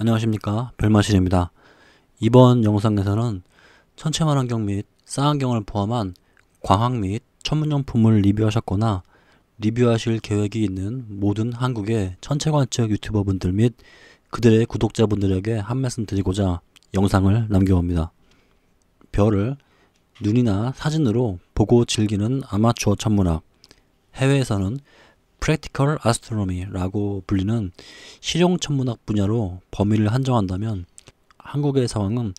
안녕하십니까 별마실입니다. 이번 영상에서는 천체만환경 및 쌍안경을 포함한 광학 및 천문용품을 리뷰하셨거나 리뷰하실 계획이 있는 모든 한국의 천체관측 유튜버분들 및 그들의 구독자분들에게 한 말씀 드리고자 영상을 남겨옵니다. 별을 눈이나 사진으로 보고 즐기는 아마추어 천문학 해외에서는 프랙티컬 아스트로미라고 불리는 실용 천문학 분야로 범위를 한정한다면 한국의 상황은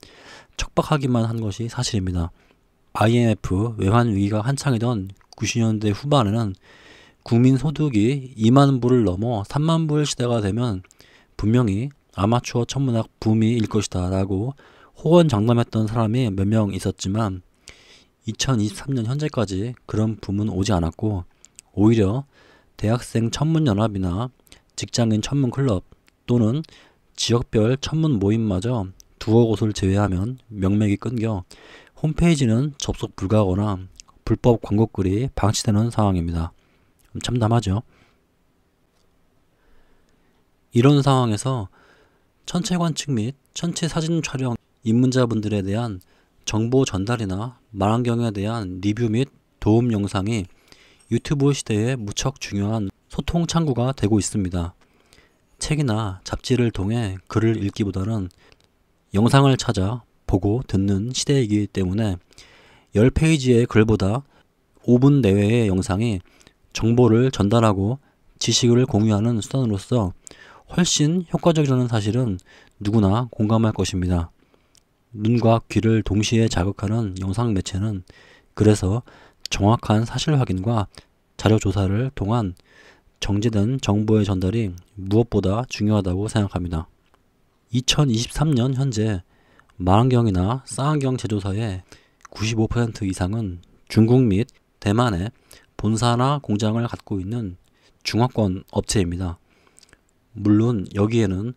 척박하기만 한 것이 사실입니다. IMF 외환 위기가 한창이던 90년대 후반에는 국민 소득이 2만 불을 넘어 3만 불 시대가 되면 분명히 아마추어 천문학 붐이 일 것이다 라고 호언장담했던 사람이 몇 명 있었지만 2023년 현재까지 그런 붐은 오지 않았고 오히려 대학생 천문연합이나 직장인 천문클럽 또는 지역별 천문 모임마저 두어 곳을 제외하면 명맥이 끊겨 홈페이지는 접속 불가하거나 불법 광고글이 방치되는 상황입니다. 참담하죠. 이런 상황에서 천체 관측 및 천체 사진 촬영 입문자분들에 대한 정보 전달이나 망원경에 대한 리뷰 및 도움 영상이 유튜브 시대에 무척 중요한 소통 창구가 되고 있습니다. 책이나 잡지를 통해 글을 읽기보다는 영상을 찾아 보고 듣는 시대이기 때문에 10페이지의 글보다 5분 내외의 영상이 정보를 전달하고 지식을 공유하는 수단으로서 훨씬 효과적이라는 사실은 누구나 공감할 것입니다. 눈과 귀를 동시에 자극하는 영상 매체는 그래서 정확한 사실 확인과 자료 조사를 통한 정제된 정보의 전달이 무엇보다 중요하다고 생각합니다. 2023년 현재 망원경이나 쌍안경 제조사의 95% 이상은 중국 및 대만의 본사나 공장을 갖고 있는 중화권 업체입니다. 물론 여기에는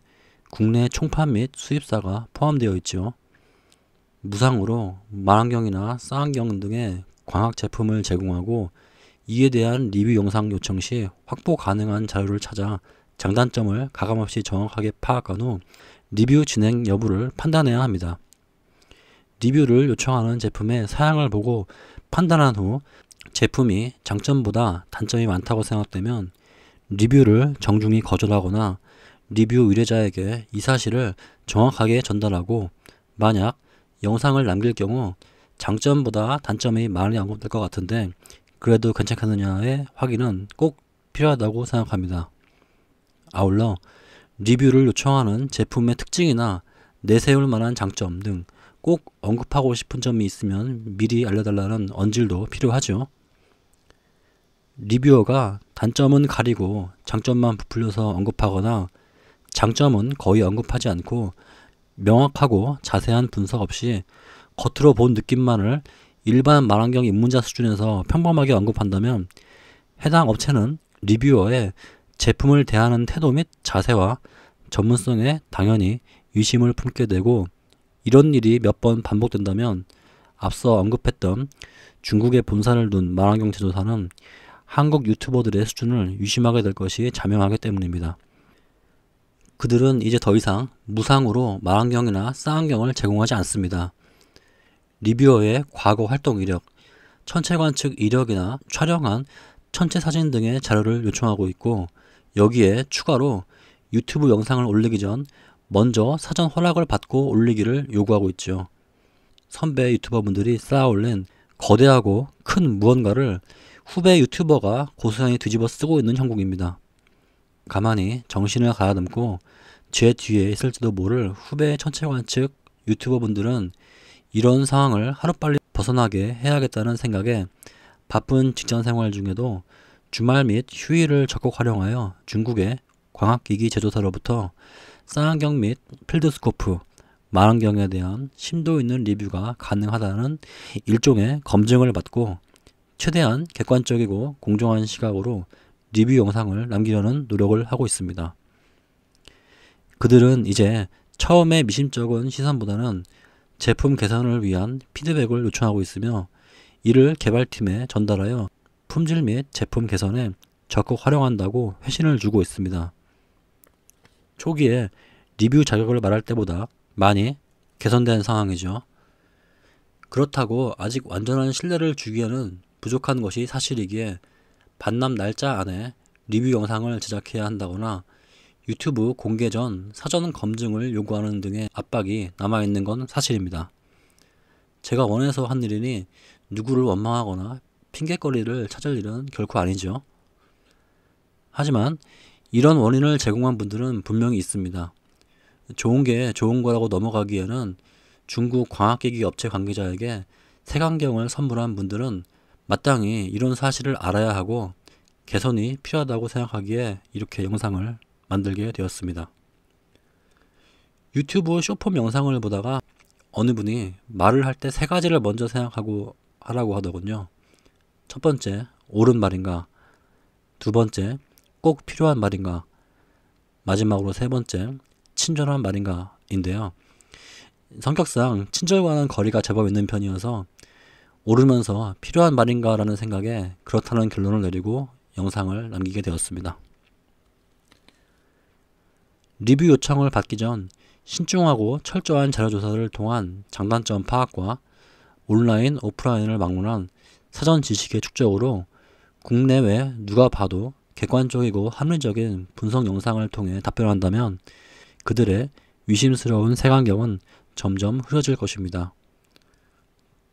국내 총판 및 수입사가 포함되어 있지 무상으로 망원경이나 쌍안경 등의 광학 제품을 제공하고 이에 대한 리뷰 영상 요청 시 확보 가능한 자료를 찾아 장단점을 가감없이 정확하게 파악한 후 리뷰 진행 여부를 판단해야 합니다. 리뷰를 요청하는 제품의 사양을 보고 판단한 후 제품이 장점보다 단점이 많다고 생각되면 리뷰를 정중히 거절하거나 리뷰 의뢰자에게 이 사실을 정확하게 전달하고 만약 영상을 남길 경우 장점보다 단점이 많이 언급될 것 같은데 그래도 괜찮겠느냐의 확인은 꼭 필요하다고 생각합니다. 아울러 리뷰를 요청하는 제품의 특징이나 내세울 만한 장점 등 꼭 언급하고 싶은 점이 있으면 미리 알려달라는 언질도 필요하죠. 리뷰어가 단점은 가리고 장점만 부풀려서 언급하거나 장점은 거의 언급하지 않고 명확하고 자세한 분석 없이 겉으로 본 느낌만을 일반 만환경 입문자 수준에서 평범하게 언급한다면 해당 업체는 리뷰어의 제품을 대하는 태도 및 자세와 전문성에 당연히 의심을 품게 되고 이런 일이 몇 번 반복된다면 앞서 언급했던 중국의 본사를 둔 만환경 제조사는 한국 유튜버들의 수준을 의심하게 될 것이 자명하기 때문입니다. 그들은 이제 더 이상 무상으로 만환경이나 쌍안경을 제공하지 않습니다. 리뷰어의 과거 활동 이력, 천체 관측 이력이나 촬영한 천체 사진 등의 자료를 요청하고 있고 여기에 추가로 유튜브 영상을 올리기 전 먼저 사전 허락을 받고 올리기를 요구하고 있죠. 선배 유튜버분들이 쌓아올린 거대하고 큰 무언가를 후배 유튜버가 고스란히 뒤집어 쓰고 있는 형국입니다. 가만히 정신을 가다듬고 제 뒤에 있을지도 모를 후배 천체 관측 유튜버분들은 이런 상황을 하루빨리 벗어나게 해야겠다는 생각에 바쁜 직장 생활 중에도 주말 및 휴일을 적극 활용하여 중국의 광학기기 제조사로부터 쌍안경 및 필드스코프, 망원경에 대한 심도 있는 리뷰가 가능하다는 일종의 검증을 받고 최대한 객관적이고 공정한 시각으로 리뷰 영상을 남기려는 노력을 하고 있습니다. 그들은 이제 처음에 미심쩍은 시선보다는 제품 개선을 위한 피드백을 요청하고 있으며 이를 개발팀에 전달하여 품질 및 제품 개선에 적극 활용한다고 회신을 주고 있습니다. 초기에 리뷰 자격을 말할 때보다 많이 개선된 상황이죠. 그렇다고 아직 완전한 신뢰를 주기에는 부족한 것이 사실이기에 반납 날짜 안에 리뷰 영상을 제작해야 한다거나 유튜브 공개 전 사전 검증을 요구하는 등의 압박이 남아있는 건 사실입니다. 제가 원해서 한 일이니 누구를 원망하거나 핑계거리를 찾을 일은 결코 아니죠. 하지만 이런 원인을 제공한 분들은 분명히 있습니다. 좋은 게 좋은 거라고 넘어가기에는 중국 광학기기 업체 관계자에게 색안경을 선물한 분들은 마땅히 이런 사실을 알아야 하고 개선이 필요하다고 생각하기에 이렇게 영상을 만들게 되었습니다. 유튜브 쇼폼 영상을 보다가 어느 분이 말을 할 때 세 가지를 먼저 생각하고 하라고 하더군요. 첫 번째, 옳은 말인가? 두 번째, 꼭 필요한 말인가? 마지막으로 세 번째, 친절한 말인가? 인데요. 성격상 친절과는 거리가 제법 있는 편이어서 오르면서 필요한 말인가라는 생각에 그렇다는 결론을 내리고 영상을 남기게 되었습니다. 리뷰 요청을 받기 전 신중하고 철저한 자료조사를 통한 장단점 파악과 온라인, 오프라인을 막론한 사전 지식의 축적으로 국내외 누가 봐도 객관적이고 합리적인 분석 영상을 통해 답변한다면 그들의 위심스러운 색안경은 점점 흐려질 것입니다.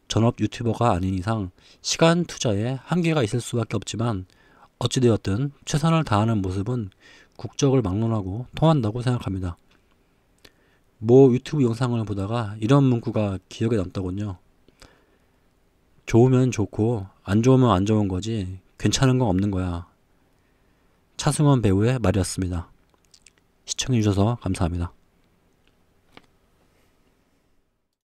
전업 유튜버가 아닌 이상 시간 투자에 한계가 있을 수밖에 없지만 어찌되었든 최선을 다하는 모습은 국적을 막론하고 통한다고 생각합니다. 뭐 유튜브 영상을 보다가 이런 문구가 기억에 남더군요. 좋으면 좋고 안 좋으면 안 좋은 거지 괜찮은 건 없는 거야. 차승원 배우의 말이었습니다. 시청해주셔서 감사합니다.